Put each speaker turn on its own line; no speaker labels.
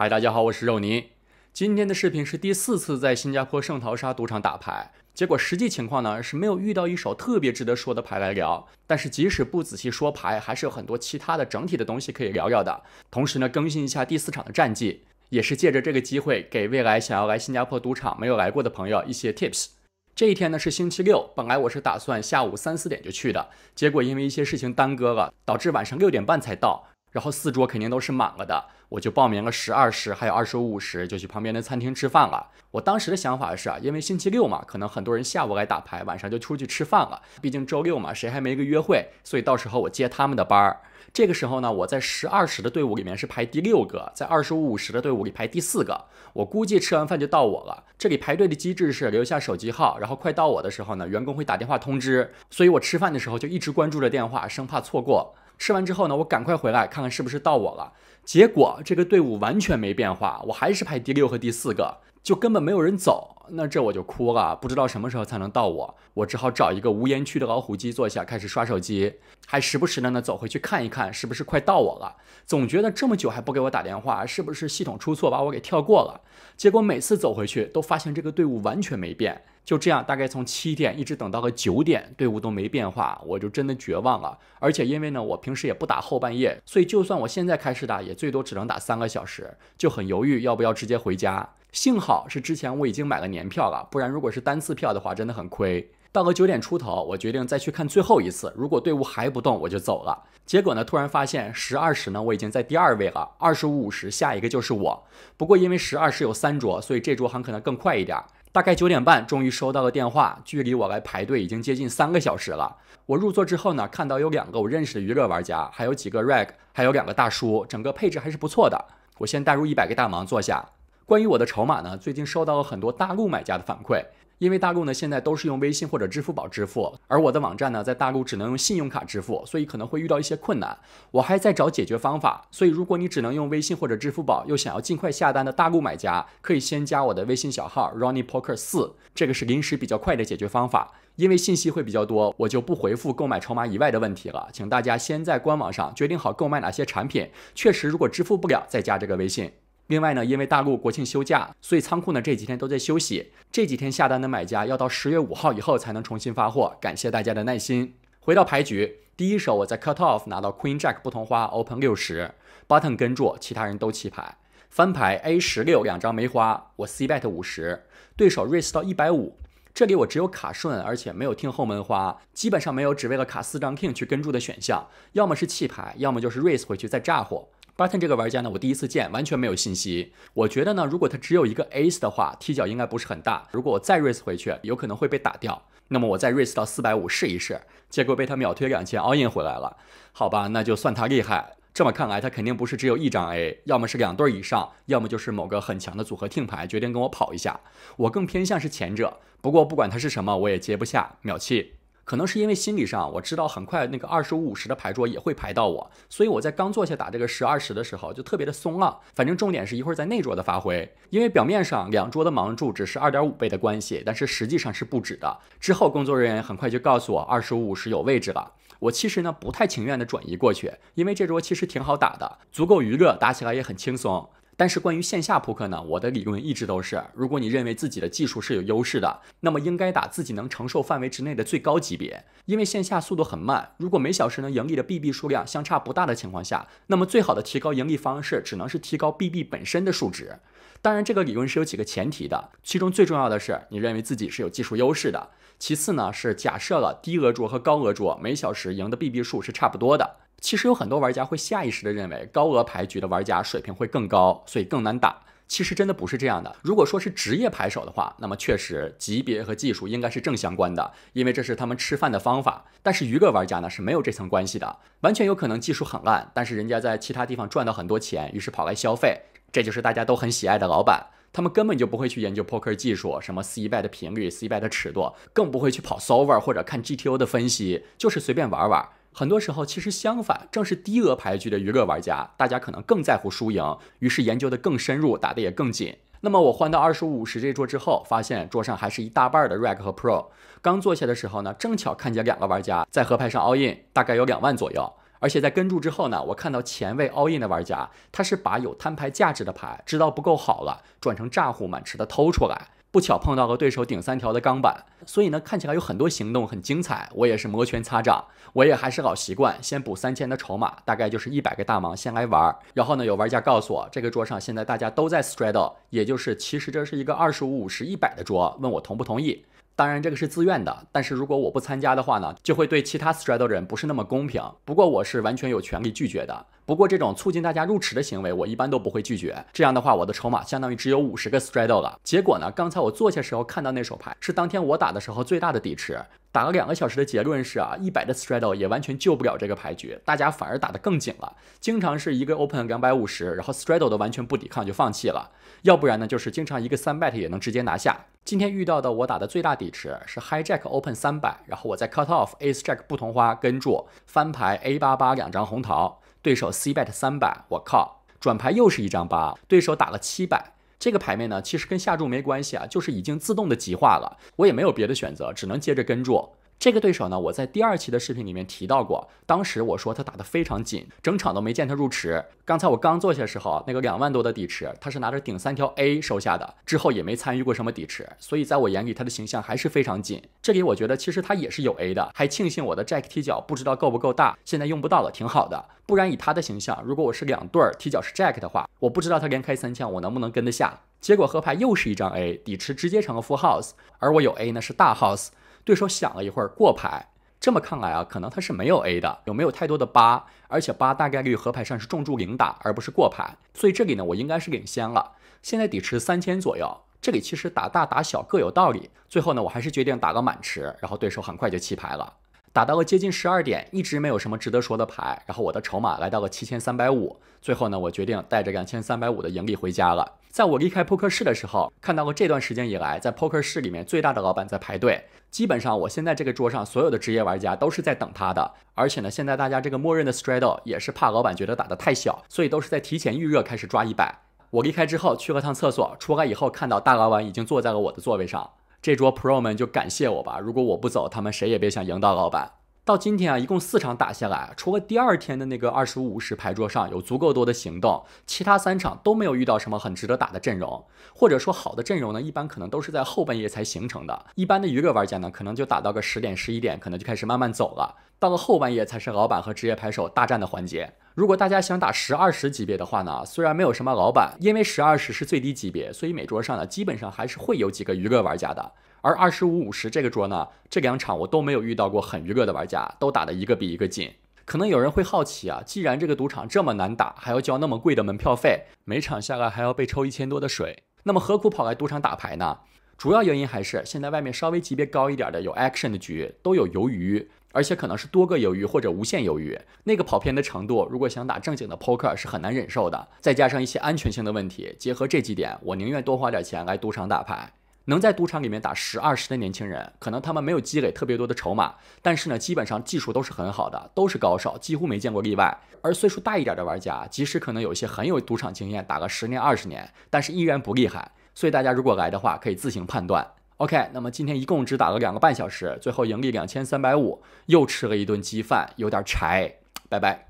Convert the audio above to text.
嗨，大家好，我是肉泥。今天的视频是第四次在新加坡圣淘沙赌场打牌，结果实际情况呢是没有遇到一手特别值得说的牌来聊。但是即使不仔细说牌，还是有很多其他的整体的东西可以聊聊的。同时呢，更新一下第四场的战绩，也是借着这个机会给未来想要来新加坡赌场没有来过的朋友一些 tips。这一天呢是星期六，本来我是打算下午三四点就去的，结果因为一些事情耽搁了，导致晚上六点半才到。然后四桌肯定都是满了的，我就报名了十二时，还有二十五时，就去旁边的餐厅吃饭了。我当时的想法是啊，因为星期六嘛，可能很多人下午来打牌，晚上就出去吃饭了。毕竟周六嘛，谁还没个约会？所以到时候我接他们的班儿。这个时候呢，我在十二时的队伍里面是排第六个，在二十五五十的队伍里排第四个。我估计吃完饭就到我了。这里排队的机制是留下手机号，然后快到我的时候呢，员工会打电话通知。所以我吃饭的时候就一直关注着电话，生怕错过。吃完之后呢，我赶快回来看看是不是到我了。结果这个队伍完全没变化，我还是排第六和第四个。就根本没有人走，那这我就哭了，不知道什么时候才能到我，我只好找一个无烟区的老虎机坐下，开始刷手机，还时不时的呢走回去看一看是不是快到我了，总觉得这么久还不给我打电话，是不是系统出错把我给跳过了？结果每次走回去都发现这个队伍完全没变，就这样大概从七点一直等到了九点，队伍都没变化，我就真的绝望了。而且因为呢我平时也不打后半夜，所以就算我现在开始打，也最多只能打三个小时，就很犹豫要不要直接回家。幸好是之前我已经买了年票了，不然如果是单次票的话，真的很亏。到了九点出头，我决定再去看最后一次。如果队伍还不动，我就走了。结果呢，突然发现十二十呢，我已经在第二位了。二十五十，下一个就是我。不过因为十二十有三桌，所以这桌很可能更快一点。大概九点半，终于收到了电话，距离我来排队已经接近三个小时了。我入座之后呢，看到有两个我认识的娱乐玩家，还有几个 rag，还有两个大叔，整个配置还是不错的。我先带入一百个大盲坐下。关于我的筹码呢，最近收到了很多大陆买家的反馈，因为大陆呢现在都是用微信或者支付宝支付，而我的网站呢在大陆只能用信用卡支付，所以可能会遇到一些困难。我还在找解决方法，所以如果你只能用微信或者支付宝又想要尽快下单的大陆买家，可以先加我的微信小号 Ronnie Poker 四，这个是临时比较快的解决方法，因为信息会比较多，我就不回复购买筹码以外的问题了，请大家先在官网上决定好购买哪些产品，确实如果支付不了再加这个微信。另外呢，因为大陆国庆休假，所以仓库呢这几天都在休息。这几天下单的买家要到十月五号以后才能重新发货，感谢大家的耐心。回到牌局，第一手我在 cut off 拿到 queen jack 不同花，open 六十，button 跟住，其他人都弃牌。翻牌 a 十六，两张梅花，我 c bet 五十，对手 raise 到一百五。这里我只有卡顺，而且没有听后门花，基本上没有只为了卡四张 king 去跟住的选项，要么是弃牌，要么就是 raise 回去再炸火。Button 这个玩家呢，我第一次见，完全没有信息。我觉得呢，如果他只有一个 Ace 的话，踢脚应该不是很大。如果我再 raise 回去，有可能会被打掉。那么我再 raise 到四百五试一试，结果被他秒推两千，All in 回来了。好吧，那就算他厉害。这么看来，他肯定不是只有一张 a 要么是两对以上，要么就是某个很强的组合听牌，决定跟我跑一下。我更偏向是前者。不过不管他是什么，我也接不下，秒弃。可能是因为心理上，我知道很快那个二十五五十的牌桌也会排到我，所以我在刚坐下打这个十二十的时候就特别的松了。反正重点是一会儿在那桌的发挥，因为表面上两桌的盲注只是二点五倍的关系，但是实际上是不止的。之后工作人员很快就告诉我二十五五十有位置了，我其实呢不太情愿的转移过去，因为这桌其实挺好打的，足够娱乐，打起来也很轻松。但是关于线下扑克呢，我的理论一直都是：如果你认为自己的技术是有优势的，那么应该打自己能承受范围之内的最高级别，因为线下速度很慢。如果每小时能盈利的 BB 数量相差不大的情况下，那么最好的提高盈利方式只能是提高 BB 本身的数值。当然，这个理论是有几个前提的，其中最重要的是你认为自己是有技术优势的。其次呢，是假设了低额桌和高额桌每小时赢的 BB 数是差不多的。其实有很多玩家会下意识地认为，高额牌局的玩家水平会更高，所以更难打。其实真的不是这样的。如果说是职业牌手的话，那么确实级别和技术应该是正相关的，因为这是他们吃饭的方法。但是娱乐玩家呢是没有这层关系的，完全有可能技术很烂，但是人家在其他地方赚到很多钱，于是跑来消费。这就是大家都很喜爱的老板，他们根本就不会去研究 poker 技术，什么 c b e 的频率、c b e 的尺度，更不会去跑 solver 或者看 GTO 的分析，就是随便玩玩。很多时候，其实相反，正是低额牌局的娱乐玩家，大家可能更在乎输赢，于是研究的更深入，打的也更紧。那么我换到二十五十这桌之后，发现桌上还是一大半的 rag 和 pro。刚坐下的时候呢，正巧看见两个玩家在河牌上 all in，大概有两万左右。而且在跟注之后呢，我看到前位 all in 的玩家，他是把有摊牌价值的牌知道不够好了，转成炸糊满池的偷出来，不巧碰到了对手顶三条的钢板，所以呢看起来有很多行动很精彩，我也是摩拳擦掌，我也还是老习惯，先补三千的筹码，大概就是一百个大盲先来玩。然后呢，有玩家告诉我，这个桌上现在大家都在 s t r a i d l e 也就是其实这是一个二十五、五十、一百的桌，问我同不同意。当然，这个是自愿的。但是如果我不参加的话呢，就会对其他 s t r a d e 人不是那么公平。不过，我是完全有权利拒绝的。不过这种促进大家入池的行为，我一般都不会拒绝。这样的话，我的筹码相当于只有五十个 straddle 了。结果呢，刚才我坐下时候看到那手牌，是当天我打的时候最大的底池。打了两个小时的结论是啊，一百的 straddle 也完全救不了这个牌局，大家反而打得更紧了。经常是一个 open 两百五十，然后 straddle 都完全不抵抗就放弃了。要不然呢，就是经常一个三 bet 也能直接拿下。今天遇到的我打的最大底池是 hijack open 三百，然后我在 cut off ace jack 不同花跟注，翻牌 a 八八两张红桃。对手 C bet 三百，我靠，转牌又是一张八，对手打了七百，这个牌面呢，其实跟下注没关系啊，就是已经自动的极化了，我也没有别的选择，只能接着跟注。这个对手呢，我在第二期的视频里面提到过，当时我说他打得非常紧，整场都没见他入池。刚才我刚坐下时候，那个两万多的底池，他是拿着顶三条 A 收下的，之后也没参与过什么底池，所以在我眼里他的形象还是非常紧。这里我觉得其实他也是有 A 的，还庆幸我的 Jack 踢脚不知道够不够大，现在用不到了，挺好的。不然以他的形象，如果我是两对儿踢脚是 Jack 的话，我不知道他连开三枪我能不能跟得下。结果河牌又是一张 A，底池直接成了负 house，而我有 A 呢是大 house。对手想了一会儿，过牌。这么看来啊，可能他是没有 A 的，有没有太多的八，而且八大概率河牌上是重注零打，而不是过牌。所以这里呢，我应该是领先了。现在底池三千左右，这里其实打大打小各有道理。最后呢，我还是决定打个满池，然后对手很快就弃牌了。打到了接近十二点，一直没有什么值得说的牌，然后我的筹码来到了七千三百五。最后呢，我决定带着两千三百五的盈利回家了。在我离开扑克室的时候，看到了这段时间以来在扑克室里面最大的老板在排队，基本上我现在这个桌上所有的职业玩家都是在等他的。而且呢，现在大家这个默认的 straddle 也是怕老板觉得打的太小，所以都是在提前预热开始抓一百。我离开之后去了趟厕所，出来以后看到大老板已经坐在了我的座位上。这桌 Pro 们就感谢我吧，如果我不走，他们谁也别想赢到老板。到今天啊，一共四场打下来，除了第二天的那个二十五十牌桌上有足够多的行动，其他三场都没有遇到什么很值得打的阵容，或者说好的阵容呢，一般可能都是在后半夜才形成的。一般的娱乐玩家呢，可能就打到个十点十一点，可能就开始慢慢走了，到了后半夜才是老板和职业牌手大战的环节。如果大家想打十二十级别的话呢，虽然没有什么老板，因为十二十是最低级别，所以每桌上呢基本上还是会有几个娱乐玩家的。而二十五五十这个桌呢，这两场我都没有遇到过很娱乐的玩家，都打的一个比一个紧。可能有人会好奇啊，既然这个赌场这么难打，还要交那么贵的门票费，每场下来还要被抽一千多的水，那么何苦跑来赌场打牌呢？主要原因还是现在外面稍微级别高一点的有 action 的局都有鱿鱼。而且可能是多个鱿鱼或者无限鱿鱼，那个跑偏的程度，如果想打正经的 poker 是很难忍受的。再加上一些安全性的问题，结合这几点，我宁愿多花点钱来赌场打牌。能在赌场里面打十、二十的年轻人，可能他们没有积累特别多的筹码，但是呢，基本上技术都是很好的，都是高手，几乎没见过例外。而岁数大一点的玩家，即使可能有些很有赌场经验，打个十年、二十年，但是依然不厉害。所以大家如果来的话，可以自行判断。OK，那么今天一共只打了两个半小时，最后盈利两千三百五，又吃了一顿鸡饭，有点柴，拜拜。